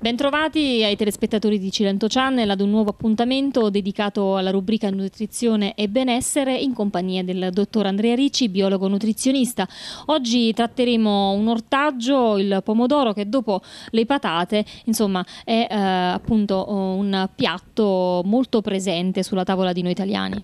Bentrovati ai telespettatori di Cilento Channel ad un nuovo appuntamento dedicato alla rubrica nutrizione e benessere in compagnia del dottor Andrea Ricci, biologo nutrizionista. Oggi tratteremo un ortaggio, il pomodoro, che dopo le patate, insomma, è eh, appunto un piatto molto presente sulla tavola di noi italiani.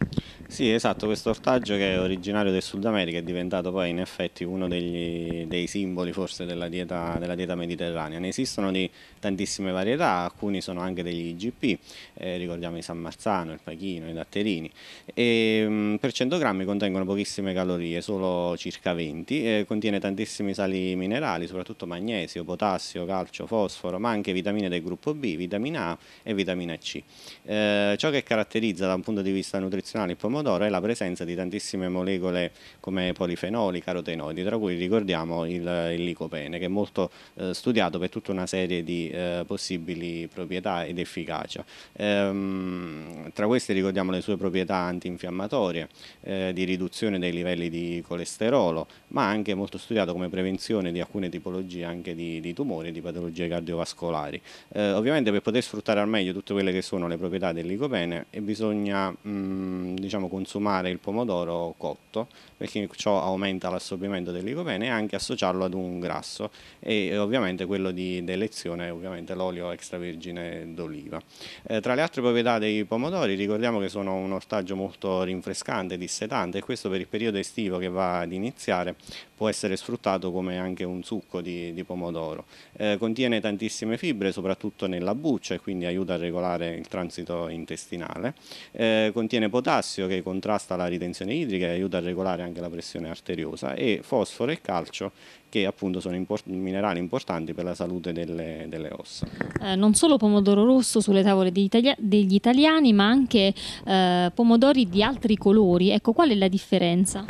Sì, esatto, questo ortaggio che è originario del Sud America è diventato poi in effetti uno degli, dei simboli forse della dieta, della dieta, mediterranea. Ne esistono di tantissime varietà, alcuni sono anche degli IGP, eh, ricordiamo i San Marzano, il Pachino, i Datterini, e, mh, mm, per 100 grammi contengono pochissime calorie, solo circa 20, eh, contiene tantissimi sali minerali, soprattutto magnesio, potassio, calcio, fosforo, ma anche vitamine del gruppo B, vitamina A e vitamina C. Eh, ciò che caratterizza da un punto di vista nutrizionale il pomodoro pomodoro è la presenza di tantissime molecole come polifenoli, carotenoidi, tra cui ricordiamo il, il licopene che è molto eh, studiato per tutta una serie di eh, possibili proprietà ed efficacia. Ehm, tra queste ricordiamo le sue proprietà antinfiammatorie, eh, di riduzione dei livelli di colesterolo, ma anche molto studiato come prevenzione di alcune tipologie anche di, di tumori e di patologie cardiovascolari. Eh, ovviamente per poter sfruttare al meglio tutte quelle che sono le proprietà del licopene eh, bisogna mh, mm, diciamo, consumare il pomodoro cotto perché ciò aumenta l'assorbimento del licopene e anche associarlo ad un grasso e ovviamente quello di, di elezione è l'olio extravergine d'oliva. Eh, tra le altre proprietà dei pomodori pomodori ricordiamo che sono un ortaggio molto rinfrescante, dissetante e questo per il periodo estivo che va ad iniziare può essere sfruttato come anche un succo di, di pomodoro. Eh, contiene tantissime fibre soprattutto nella buccia e quindi aiuta a regolare il transito intestinale. Eh, contiene potassio che contrasta la ritenzione idrica e aiuta a regolare anche la pressione arteriosa e fosforo e calcio che appunto sono import minerali importanti per la salute delle, delle ossa. Eh, non solo pomodoro rosso sulle tavole degli, itali degli italiani ma anche eh, pomodori di altri colori, ecco qual è la differenza?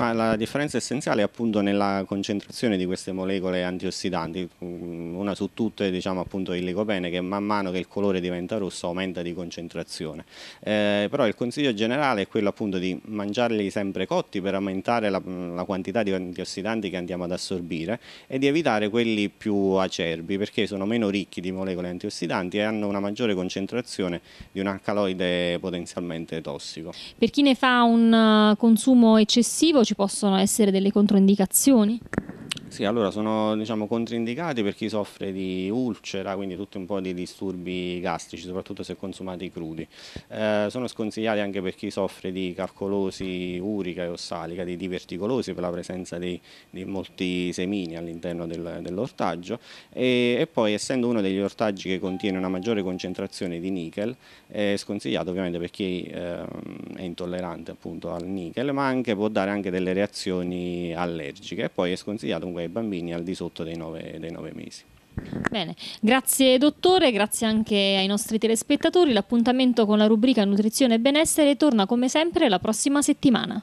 Ah, la differenza essenziale è appunto nella concentrazione di queste molecole antiossidanti, mm, una su tutte diciamo appunto il licopene che man mano che il colore diventa rosso aumenta di concentrazione, eh, però il consiglio generale è quello appunto di mangiarli sempre cotti per aumentare la, mm, la quantità di antiossidanti che andiamo ad assorbire e di evitare quelli più acerbi perché sono meno ricchi di molecole antiossidanti e hanno una maggiore concentrazione di un alcaloide potenzialmente tossico. Per chi ne fa un uh, consumo eccessivo ci possono essere delle controindicazioni? Sì, allora sono diciamo, controindicati per chi soffre di ulcera, quindi tutti un po' di disturbi gastrici, soprattutto se consumati crudi. Eh, sono sconsigliati anche per chi soffre di calcolosi urica e ossalica, di diverticolosi per la presenza di, di molti semini all'interno del, dell'ortaggio e, e, poi essendo uno degli ortaggi che contiene una maggiore concentrazione di nickel è sconsigliato ovviamente per chi eh, è intollerante appunto al nickel ma anche può dare anche delle reazioni allergiche e poi è sconsigliato un comunque ai bambini al di sotto dei 9 mesi. Bene, grazie dottore, grazie anche ai nostri telespettatori. L'appuntamento con la rubrica Nutrizione e Benessere torna come sempre la prossima settimana.